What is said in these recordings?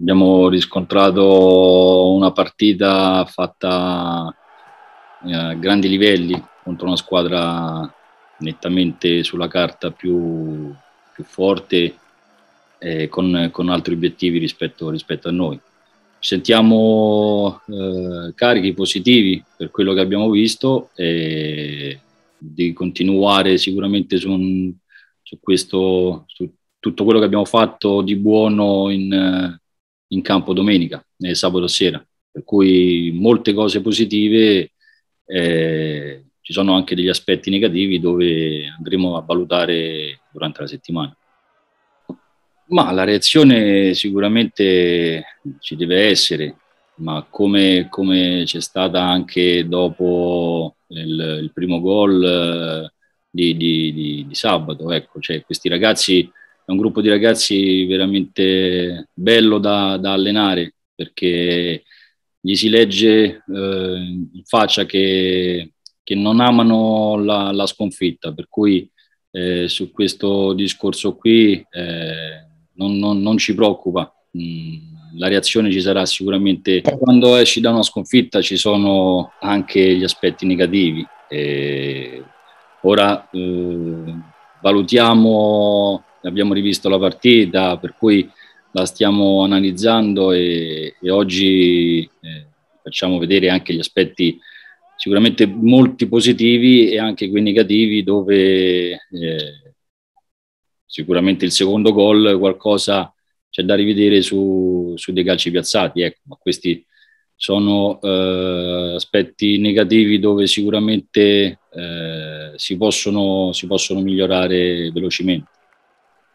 abbiamo riscontrato una partita fatta eh, a grandi livelli contro una squadra nettamente sulla carta più, più forte eh, con, con, altri obiettivi rispetto, rispetto a noi. Sentiamo eh, carichi positivi per quello che abbiamo visto e di continuare sicuramente su, un, su questo, su tutto quello che abbiamo fatto di buono in, in campo domenica, eh, sabato sera. Per cui molte cose positive, eh, ci sono anche degli aspetti negativi dove andremo a valutare durante la settimana. Ma la reazione sicuramente ci deve essere, ma come, come c'è stata anche dopo il, il primo gol eh, di, di, di, di, sabato, ecco, cioè questi ragazzi è un gruppo di ragazzi veramente bello da, da allenare perché gli si legge eh, in faccia che, che, non amano la, la sconfitta, per cui eh, su questo discorso qui eh, non, non, non, ci preoccupa. Mm la reazione ci sarà sicuramente. Eh. Quando esci da una sconfitta ci sono anche gli aspetti negativi. E ora eh, valutiamo abbiamo rivisto la partita, per cui la stiamo analizzando e, e oggi eh, facciamo vedere anche gli aspetti sicuramente molti positivi e anche quei negativi dove eh, sicuramente il secondo gol qualcosa c'è da rivedere su, su dei calci piazzati, ecco, ma questi sono eh, aspetti negativi dove sicuramente eh, si, possono, si possono migliorare velocemente.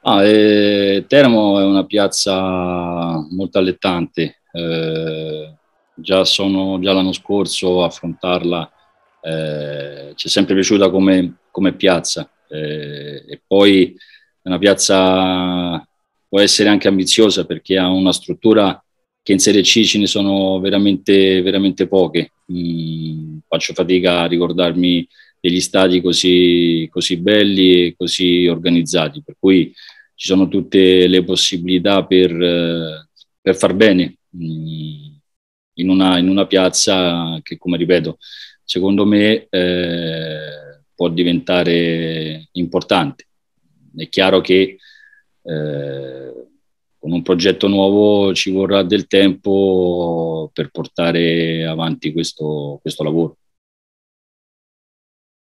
Ah, eh, Teramo è una piazza molto allettante, eh, già, sono, già l'anno scorso affrontarla eh, ci è sempre piaciuta come, come piazza eh, e poi è una piazza può essere anche ambiziosa perché ha una struttura che in Serie C ce ne sono veramente, veramente poche. Mm, faccio fatica a ricordarmi degli stadi così, così belli e così organizzati, per cui ci sono tutte le possibilità per, per far bene mm, in una, in una, piazza che, come ripeto, secondo me eh, può diventare importante. È chiaro che eh, con un progetto nuovo ci vorrà del tempo per portare avanti questo, questo lavoro.